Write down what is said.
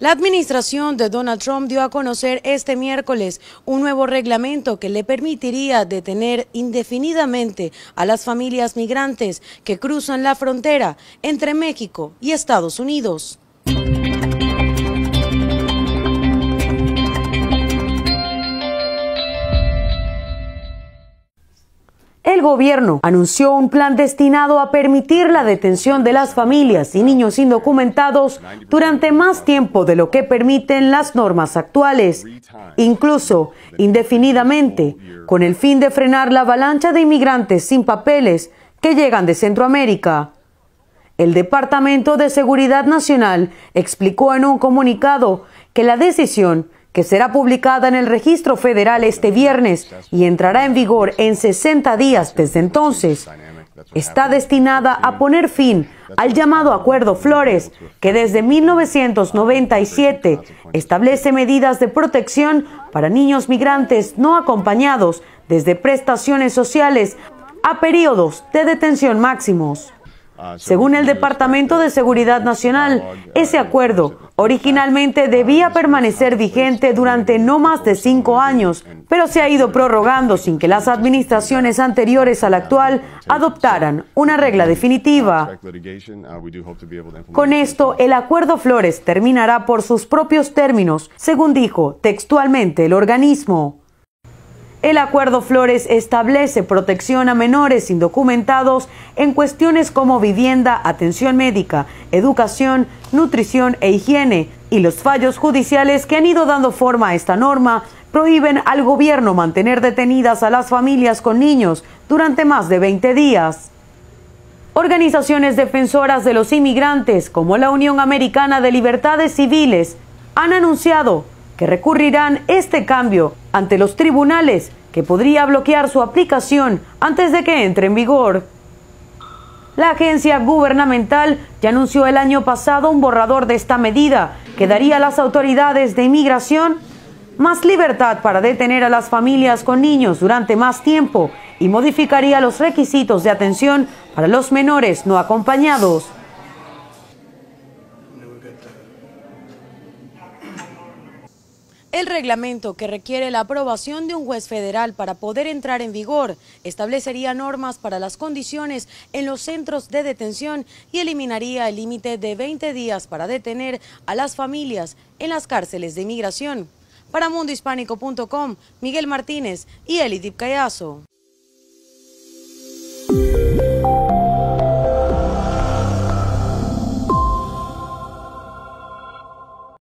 La administración de Donald Trump dio a conocer este miércoles un nuevo reglamento que le permitiría detener indefinidamente a las familias migrantes que cruzan la frontera entre México y Estados Unidos. el gobierno anunció un plan destinado a permitir la detención de las familias y niños indocumentados durante más tiempo de lo que permiten las normas actuales, incluso indefinidamente, con el fin de frenar la avalancha de inmigrantes sin papeles que llegan de Centroamérica. El Departamento de Seguridad Nacional explicó en un comunicado que la decisión que será publicada en el registro federal este viernes y entrará en vigor en 60 días desde entonces, está destinada a poner fin al llamado Acuerdo Flores, que desde 1997 establece medidas de protección para niños migrantes no acompañados desde prestaciones sociales a periodos de detención máximos. Según el Departamento de Seguridad Nacional, ese acuerdo originalmente debía permanecer vigente durante no más de cinco años, pero se ha ido prorrogando sin que las administraciones anteriores a la actual adoptaran una regla definitiva. Con esto, el acuerdo Flores terminará por sus propios términos, según dijo textualmente el organismo. El acuerdo Flores establece protección a menores indocumentados en cuestiones como vivienda, atención médica, educación, nutrición e higiene, y los fallos judiciales que han ido dando forma a esta norma prohíben al gobierno mantener detenidas a las familias con niños durante más de 20 días. Organizaciones defensoras de los inmigrantes, como la Unión Americana de Libertades Civiles, han anunciado que recurrirán este cambio ante los tribunales que podría bloquear su aplicación antes de que entre en vigor. La agencia gubernamental ya anunció el año pasado un borrador de esta medida que daría a las autoridades de inmigración más libertad para detener a las familias con niños durante más tiempo y modificaría los requisitos de atención para los menores no acompañados. reglamento que requiere la aprobación de un juez federal para poder entrar en vigor establecería normas para las condiciones en los centros de detención y eliminaría el límite de 20 días para detener a las familias en las cárceles de inmigración. Para mundohispánico.com, Miguel Martínez y Elidip Cayazo.